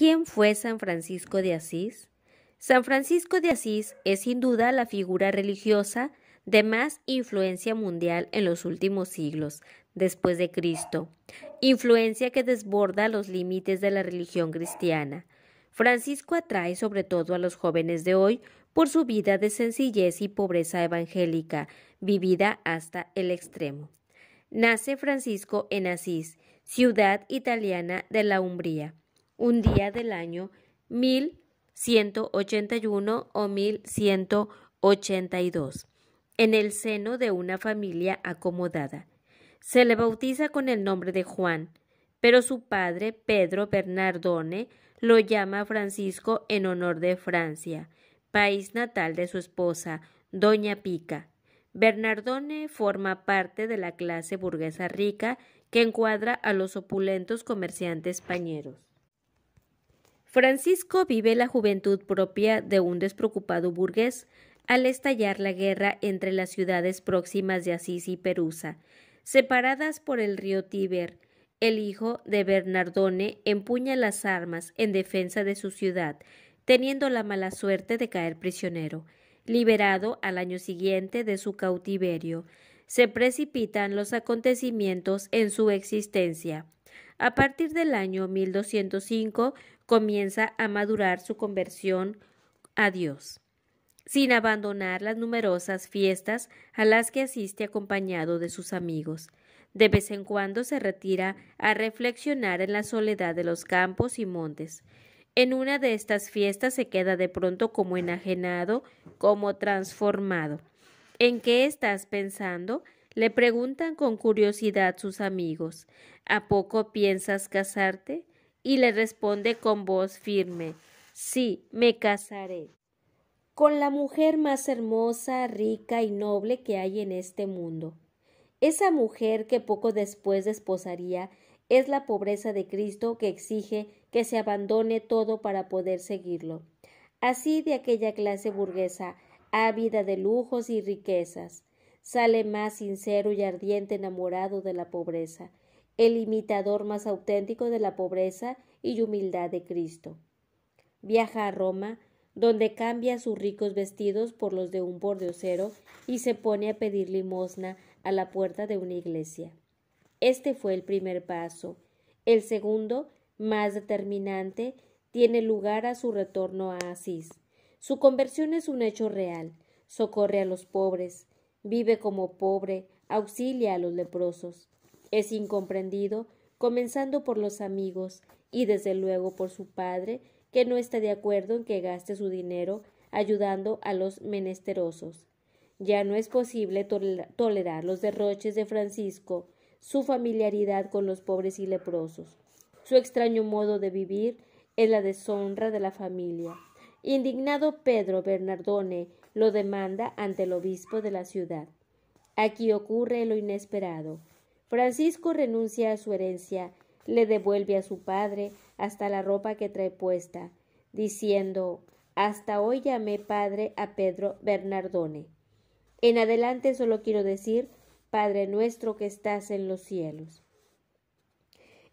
¿Quién fue San Francisco de Asís? San Francisco de Asís es sin duda la figura religiosa de más influencia mundial en los últimos siglos, después de Cristo, influencia que desborda los límites de la religión cristiana. Francisco atrae sobre todo a los jóvenes de hoy por su vida de sencillez y pobreza evangélica, vivida hasta el extremo. Nace Francisco en Asís, ciudad italiana de la Umbría, un día del año 1181 o 1182 en el seno de una familia acomodada. Se le bautiza con el nombre de Juan, pero su padre, Pedro Bernardone, lo llama Francisco en honor de Francia, país natal de su esposa, Doña Pica. Bernardone forma parte de la clase burguesa rica que encuadra a los opulentos comerciantes pañeros. Francisco vive la juventud propia de un despreocupado burgués al estallar la guerra entre las ciudades próximas de Asís y Perusa, separadas por el río Tíber. El hijo de Bernardone empuña las armas en defensa de su ciudad, teniendo la mala suerte de caer prisionero. Liberado al año siguiente de su cautiverio, se precipitan los acontecimientos en su existencia. A partir del año 1205 comienza a madurar su conversión a Dios, sin abandonar las numerosas fiestas a las que asiste acompañado de sus amigos. De vez en cuando se retira a reflexionar en la soledad de los campos y montes. En una de estas fiestas se queda de pronto como enajenado, como transformado. ¿En qué estás pensando? le preguntan con curiosidad sus amigos. ¿A poco piensas casarte? y le responde con voz firme Sí, me casaré con la mujer más hermosa, rica y noble que hay en este mundo. Esa mujer que poco después desposaría es la pobreza de Cristo que exige que se abandone todo para poder seguirlo. Así de aquella clase burguesa, ávida de lujos y riquezas, sale más sincero y ardiente enamorado de la pobreza, el imitador más auténtico de la pobreza y humildad de Cristo. Viaja a Roma, donde cambia sus ricos vestidos por los de un bordeocero y se pone a pedir limosna a la puerta de una iglesia. Este fue el primer paso. El segundo, más determinante, tiene lugar a su retorno a Asís. Su conversión es un hecho real. Socorre a los pobres, vive como pobre, auxilia a los leprosos. Es incomprendido, comenzando por los amigos y desde luego por su padre, que no está de acuerdo en que gaste su dinero ayudando a los menesterosos. Ya no es posible tolerar los derroches de Francisco, su familiaridad con los pobres y leprosos, su extraño modo de vivir es la deshonra de la familia. Indignado Pedro Bernardone lo demanda ante el obispo de la ciudad. Aquí ocurre lo inesperado. Francisco renuncia a su herencia, le devuelve a su padre hasta la ropa que trae puesta, diciendo Hasta hoy llamé padre a Pedro Bernardone. En adelante solo quiero decir Padre nuestro que estás en los cielos.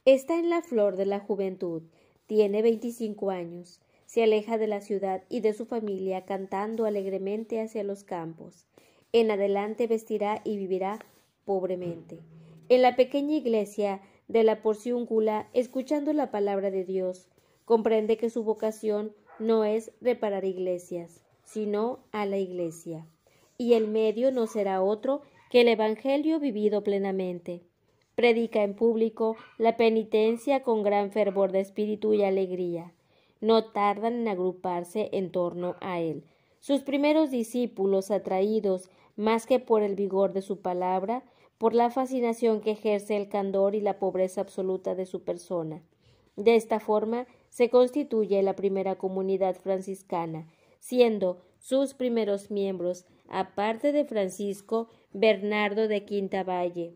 Está en la flor de la juventud, tiene veinticinco años, se aleja de la ciudad y de su familia cantando alegremente hacia los campos. En adelante vestirá y vivirá pobremente en la pequeña iglesia de la porciúncula escuchando la palabra de Dios. Comprende que su vocación no es reparar iglesias, sino a la iglesia. Y el medio no será otro que el Evangelio vivido plenamente. Predica en público la penitencia con gran fervor de espíritu y alegría. No tardan en agruparse en torno a él. Sus primeros discípulos, atraídos más que por el vigor de su palabra, por la fascinación que ejerce el candor y la pobreza absoluta de su persona. De esta forma se constituye la primera comunidad franciscana, siendo sus primeros miembros, aparte de Francisco, Bernardo de Valle,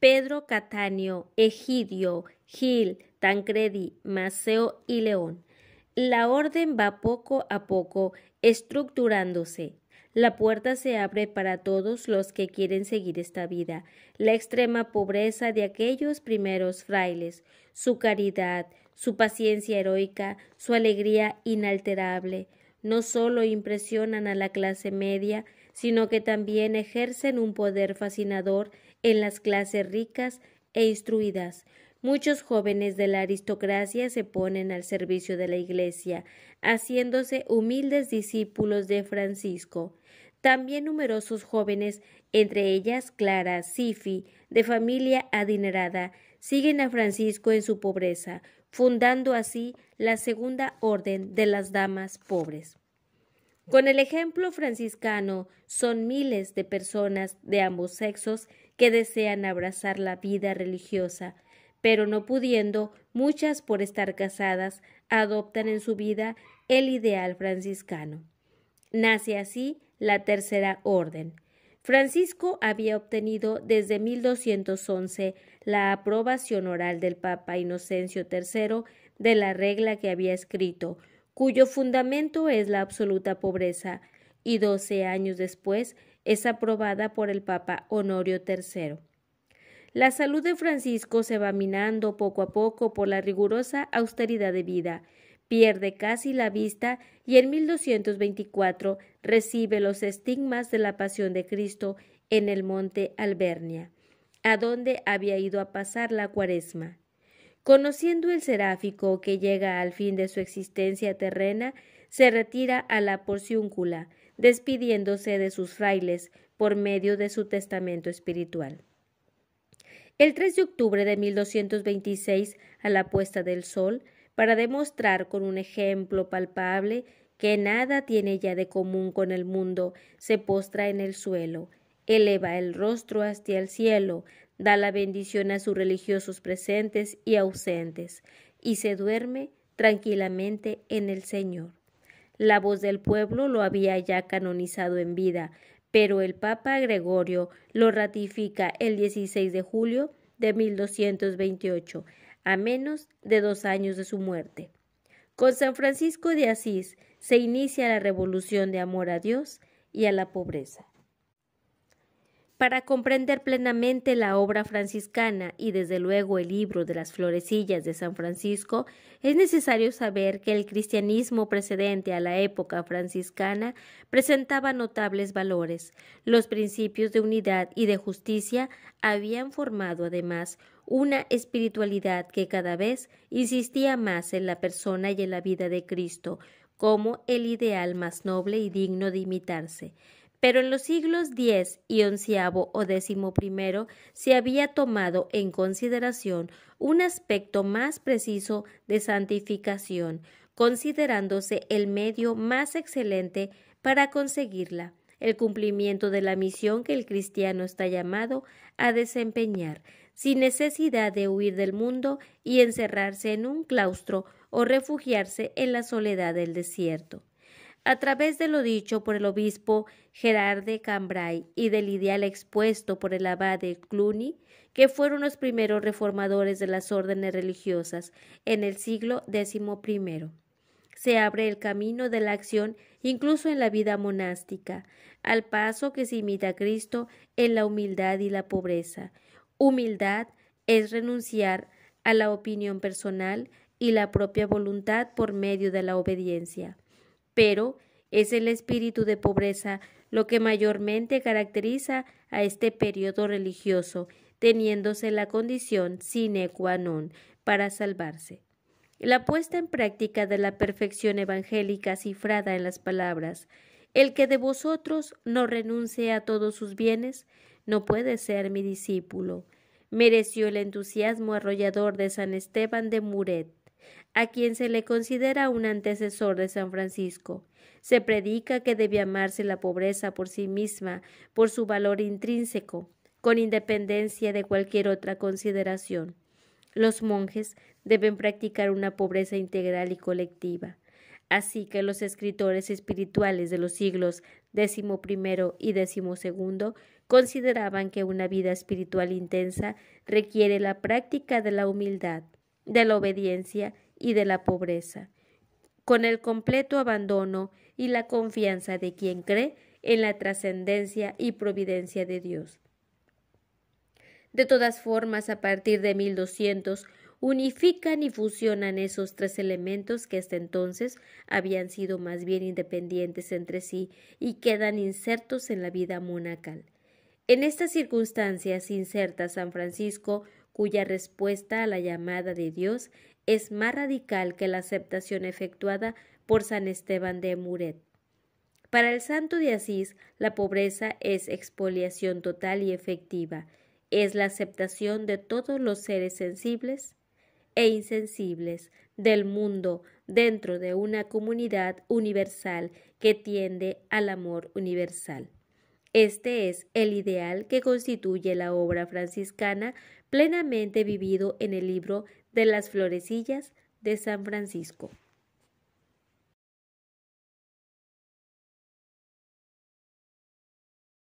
Pedro Catanio, Egidio, Gil, Tancredi, Maceo y León. La orden va poco a poco estructurándose, la puerta se abre para todos los que quieren seguir esta vida, la extrema pobreza de aquellos primeros frailes, su caridad, su paciencia heroica, su alegría inalterable, no solo impresionan a la clase media, sino que también ejercen un poder fascinador en las clases ricas e instruidas, Muchos jóvenes de la aristocracia se ponen al servicio de la Iglesia, haciéndose humildes discípulos de Francisco. También numerosos jóvenes, entre ellas Clara, Sifi, de familia adinerada, siguen a Francisco en su pobreza, fundando así la segunda orden de las damas pobres. Con el ejemplo franciscano, son miles de personas de ambos sexos que desean abrazar la vida religiosa, pero no pudiendo, muchas por estar casadas, adoptan en su vida el ideal franciscano. Nace así la Tercera Orden. Francisco había obtenido desde 1211 la aprobación oral del Papa Inocencio III de la regla que había escrito, cuyo fundamento es la absoluta pobreza, y doce años después es aprobada por el Papa Honorio III. La salud de Francisco se va minando poco a poco por la rigurosa austeridad de vida. Pierde casi la vista y en 1224 recibe los estigmas de la pasión de Cristo en el monte Albernia, a donde había ido a pasar la cuaresma. Conociendo el seráfico que llega al fin de su existencia terrena, se retira a la porciúncula, despidiéndose de sus frailes por medio de su testamento espiritual el 3 de octubre de 1226 a la puesta del sol, para demostrar con un ejemplo palpable que nada tiene ya de común con el mundo, se postra en el suelo, eleva el rostro hacia el cielo, da la bendición a sus religiosos presentes y ausentes, y se duerme tranquilamente en el Señor. La voz del pueblo lo había ya canonizado en vida, pero el Papa Gregorio lo ratifica el 16 de julio de 1228, a menos de dos años de su muerte. Con San Francisco de Asís se inicia la revolución de amor a Dios y a la pobreza. Para comprender plenamente la obra franciscana y desde luego el libro de las florecillas de San Francisco, es necesario saber que el cristianismo precedente a la época franciscana presentaba notables valores. Los principios de unidad y de justicia habían formado además una espiritualidad que cada vez insistía más en la persona y en la vida de Cristo, como el ideal más noble y digno de imitarse pero en los siglos X y XI o XI se había tomado en consideración un aspecto más preciso de santificación, considerándose el medio más excelente para conseguirla, el cumplimiento de la misión que el cristiano está llamado a desempeñar, sin necesidad de huir del mundo y encerrarse en un claustro o refugiarse en la soledad del desierto. A través de lo dicho por el obispo Gerard de Cambrai y del ideal expuesto por el abad de Cluny, que fueron los primeros reformadores de las órdenes religiosas en el siglo XI. Se abre el camino de la acción incluso en la vida monástica, al paso que se imita a Cristo en la humildad y la pobreza. Humildad es renunciar a la opinión personal y la propia voluntad por medio de la obediencia pero es el espíritu de pobreza lo que mayormente caracteriza a este periodo religioso, teniéndose la condición sine qua non para salvarse. La puesta en práctica de la perfección evangélica cifrada en las palabras El que de vosotros no renuncie a todos sus bienes, no puede ser mi discípulo. Mereció el entusiasmo arrollador de San Esteban de Muret, a quien se le considera un antecesor de San Francisco. Se predica que debe amarse la pobreza por sí misma, por su valor intrínseco, con independencia de cualquier otra consideración. Los monjes deben practicar una pobreza integral y colectiva. Así que los escritores espirituales de los siglos XI y XII consideraban que una vida espiritual intensa requiere la práctica de la humildad, de la obediencia y de la pobreza, con el completo abandono y la confianza de quien cree en la trascendencia y providencia de Dios. De todas formas, a partir de 1200, unifican y fusionan esos tres elementos que hasta entonces habían sido más bien independientes entre sí y quedan insertos en la vida monacal. En estas circunstancias inserta San Francisco cuya respuesta a la llamada de Dios es más radical que la aceptación efectuada por San Esteban de Muret. Para el santo de Asís, la pobreza es expoliación total y efectiva, es la aceptación de todos los seres sensibles e insensibles del mundo dentro de una comunidad universal que tiende al amor universal. Este es el ideal que constituye la obra franciscana plenamente vivido en el libro de las florecillas de San Francisco.